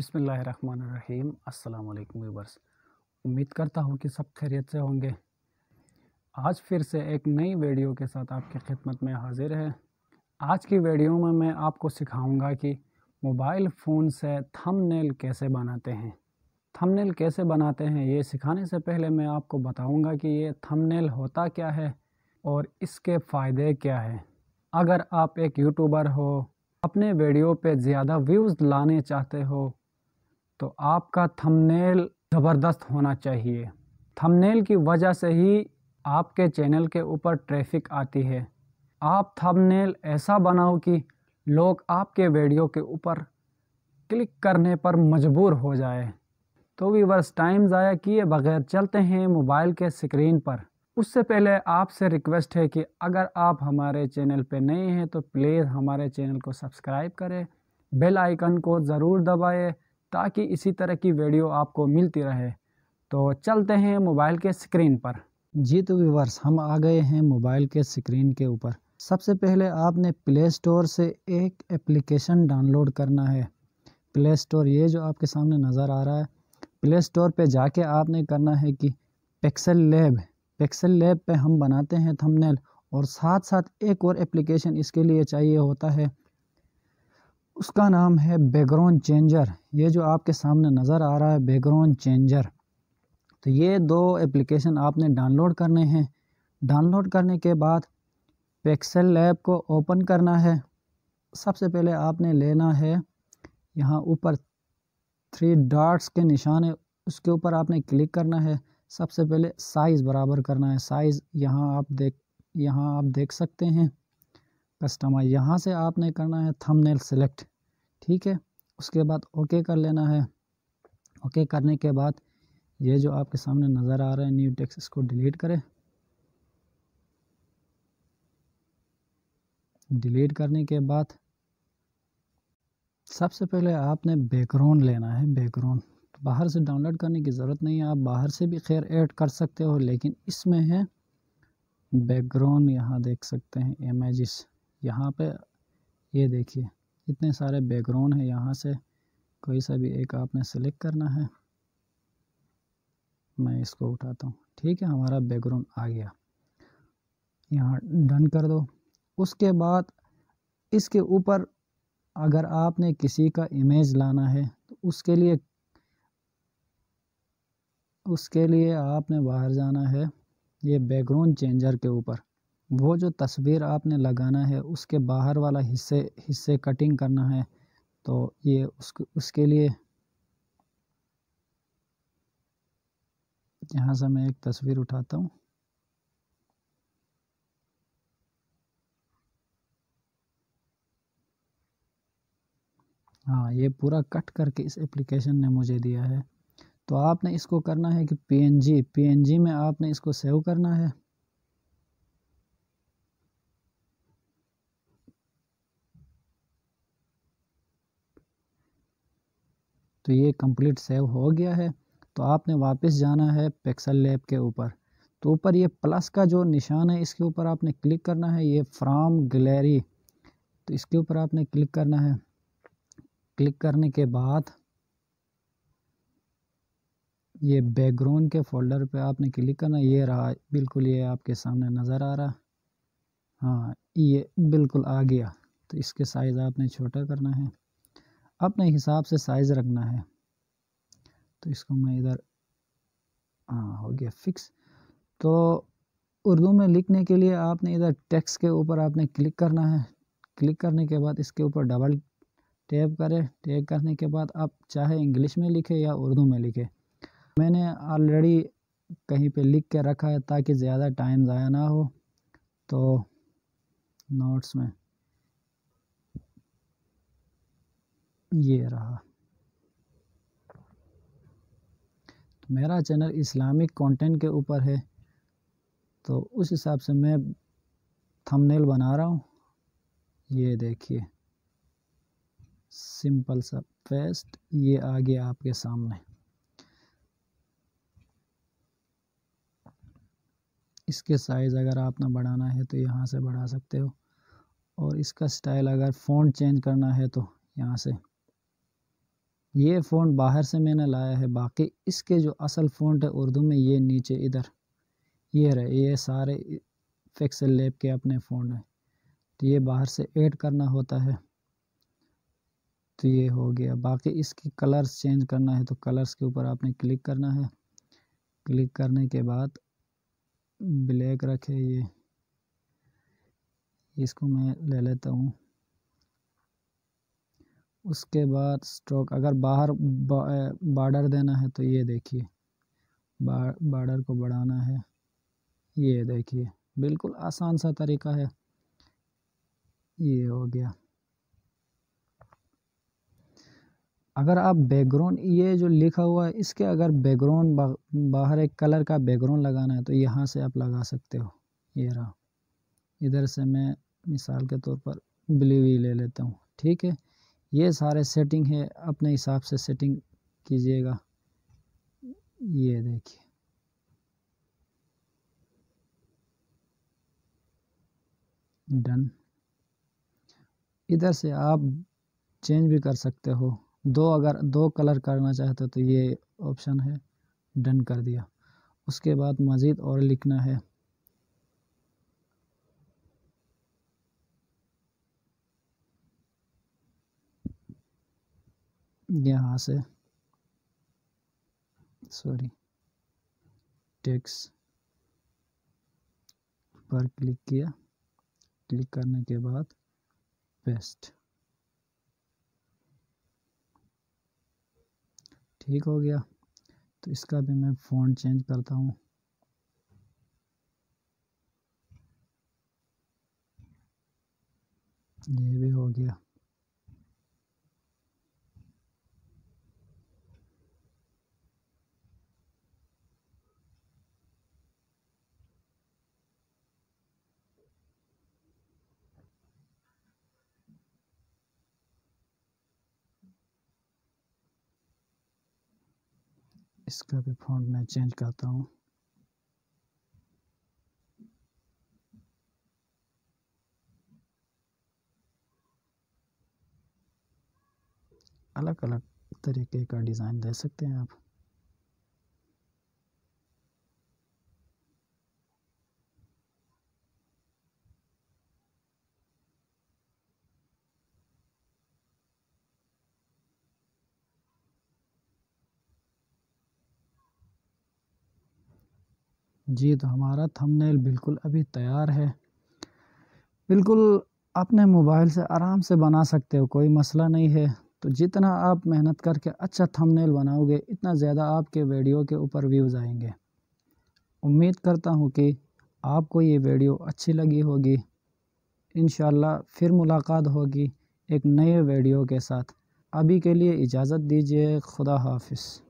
बसमीम अल्लाम उम्मीद करता हूँ कि सब खैरियत से होंगे आज फिर से एक नई वीडियो के साथ आपकी खिदमत में हाजिर है आज की वीडियो में मैं आपको सिखाऊंगा कि मोबाइल फ़ोन से थंबनेल कैसे बनाते हैं थंबनेल कैसे बनाते हैं ये सिखाने से पहले मैं आपको बताऊंगा कि ये थंबनेल होता क्या है और इसके फ़ायदे क्या है अगर आप एक यूट्यूबर हो अपने वीडियो पे ज़्यादा व्यूज़ लाने चाहते हो तो आपका थंबनेल ज़बरदस्त होना चाहिए थंबनेल की वजह से ही आपके चैनल के ऊपर ट्रैफिक आती है आप थंबनेल ऐसा बनाओ कि लोग आपके वीडियो के ऊपर क्लिक करने पर मजबूर हो जाए तो वीवर्स टाइम ज़ाया किए बगैर चलते हैं मोबाइल के स्क्रीन पर उससे पहले आपसे रिक्वेस्ट है कि अगर आप हमारे चैनल पर नए हैं तो प्लीज़ हमारे चैनल को सब्सक्राइब करें बेल आइकन को ज़रूर दबाएं ताकि इसी तरह की वीडियो आपको मिलती रहे तो चलते हैं मोबाइल के स्क्रीन पर जी तो व्यूवर्स हम आ गए हैं मोबाइल के स्क्रीन के ऊपर सबसे पहले आपने प्ले स्टोर से एक एप्लीकेशन डाउनलोड करना है प्ले स्टोर ये जो आपके सामने नज़र आ रहा है प्ले स्टोर पे जाके आपने करना है कि पिक्सल लैब पिक्सल लैब पे हम बनाते हैं थंबनेल और साथ साथ एक और एप्लीकेशन इसके लिए चाहिए होता है उसका नाम है बैकग्राउंड चेंजर ये जो आपके सामने नज़र आ रहा है बैकग्राउंड चेंजर तो ये दो एप्लीकेशन आपने डाउनलोड करने हैं डाउनलोड करने के बाद पेक्सल लैब को ओपन करना है सबसे पहले आपने लेना है यहाँ ऊपर थ्री डॉट्स के निशान है उसके ऊपर आपने क्लिक करना है सबसे पहले साइज़ बराबर करना है साइज़ यहाँ आप देख यहाँ आप देख सकते हैं कस्टमाइज यहाँ से आपने करना है थंबनेल सेलेक्ट ठीक है उसके बाद ओके कर लेना है ओके करने के बाद ये जो आपके सामने नज़र आ रहा है न्यू टेक्स इसको डिलीट करें डिलीट करने के बाद सबसे पहले आपने बैकग्राउंड लेना है बैकग्राउंड तो बाहर से डाउनलोड करने की ज़रूरत नहीं है आप बाहर से भी खैर ऐड कर सकते हो लेकिन इसमें है बैकग्राउंड यहाँ देख सकते हैं इमेजेस यहाँ पे ये देखिए इतने सारे बैकग्राउंड हैं यहाँ से कोई सा भी एक आपने सेलेक्ट करना है मैं इसको उठाता हूँ ठीक है हमारा बैकग्राउंड आ गया यहाँ डन कर दो उसके बाद इसके ऊपर अगर आपने किसी का इमेज लाना है तो उसके लिए उसके लिए आपने बाहर जाना है ये बैकग्राउंड चेंजर के ऊपर वो जो तस्वीर आपने लगाना है उसके बाहर वाला हिस्से हिस्से कटिंग करना है तो ये उसके उसके लिए यहाँ से मैं एक तस्वीर उठाता हूँ हाँ ये पूरा कट करके इस एप्लीकेशन ने मुझे दिया है तो आपने इसको करना है कि पीएनजी पीएनजी में आपने इसको सेव करना है तो ये कंप्लीट सेव हो गया है तो आपने वापस जाना है पिक्सल लैब के ऊपर तो ऊपर ये प्लस का जो निशान है इसके ऊपर आपने क्लिक करना है ये फ्राम गलेरी तो इसके ऊपर आपने क्लिक करना है क्लिक करने के बाद ये बैकग्राउंड के फोल्डर पे आपने क्लिक करना ये रहा बिल्कुल ये आपके सामने नज़र आ रहा हाँ ये बिल्कुल आ गया तो इसके साइज़ आपने छोटा करना है अपने हिसाब से साइज़ रखना है तो इसको मैं इधर हाँ हो गया फिक्स तो उर्दू में लिखने के लिए आपने इधर टेक्स के ऊपर आपने क्लिक करना है क्लिक करने के बाद इसके ऊपर डबल टैप करें टैप करने के बाद आप चाहे इंग्लिश में लिखे या उर्दू में लिखे मैंने ऑलरेडी कहीं पे लिख के रखा है ताकि ज़्यादा टाइम ज़ाया ना हो तो नोट्स में ये रहा तो मेरा चैनल इस्लामिक कंटेंट के ऊपर है तो उस हिसाब से मैं थंबनेल बना रहा हूँ ये देखिए सिंपल सा फेस्ट ये आ गया आपके सामने इसके साइज़ अगर आपने बढ़ाना है तो यहाँ से बढ़ा सकते हो और इसका स्टाइल अगर फ़ॉन्ट चेंज करना है तो यहाँ से ये फ़ोन बाहर से मैंने लाया है बाकी इसके जो असल फ़ोन है उर्दू में ये नीचे इधर ये रहे ये सारे फिक्सल लेप के अपने फ़ोन है तो ये बाहर से ऐड करना होता है तो ये हो गया बाकी इसकी कलर्स चेंज करना है तो कलर्स के ऊपर आपने क्लिक करना है क्लिक करने के बाद ब्लैक रखे ये इसको मैं ले लेता हूँ उसके बाद स्ट्रोक अगर बाहर बॉर्डर देना है तो ये देखिए बॉर्डर को बढ़ाना है ये देखिए बिल्कुल आसान सा तरीका है ये हो गया अगर आप बैकग्राउंड ये जो लिखा हुआ है इसके अगर बैकग्राउंड बा, बाहर एक कलर का बैकग्राउंड लगाना है तो यहाँ से आप लगा सकते हो ये रहा इधर से मैं मिसाल के तौर पर ब्लू ही ले लेता हूँ ठीक है ये सारे सेटिंग है अपने हिसाब से सेटिंग कीजिएगा ये देखिए डन इधर से आप चेंज भी कर सकते हो दो अगर दो कलर करना चाहते हो तो ये ऑप्शन है डन कर दिया उसके बाद मज़ीद और लिखना है यहाँ से सॉरी टेक्स पर क्लिक किया क्लिक करने के बाद पेस्ट ठीक हो गया तो इसका भी मैं फ़ोन चेंज करता हूँ ये भी हो गया इसका भी फॉन्ट मैं चेंज करता हूँ अलग अलग तरीके का डिज़ाइन दे सकते हैं आप जी तो हमारा थंबनेल बिल्कुल अभी तैयार है बिल्कुल अपने मोबाइल से आराम से बना सकते हो कोई मसला नहीं है तो जितना आप मेहनत करके अच्छा थंबनेल बनाओगे इतना ज़्यादा आपके वीडियो के ऊपर व्यूज़ आएंगे उम्मीद करता हूँ कि आपको ये वीडियो अच्छी लगी होगी इन फिर मुलाकात होगी एक नए वीडियो के साथ अभी के लिए इजाज़त दीजिए खुदा हाफिज़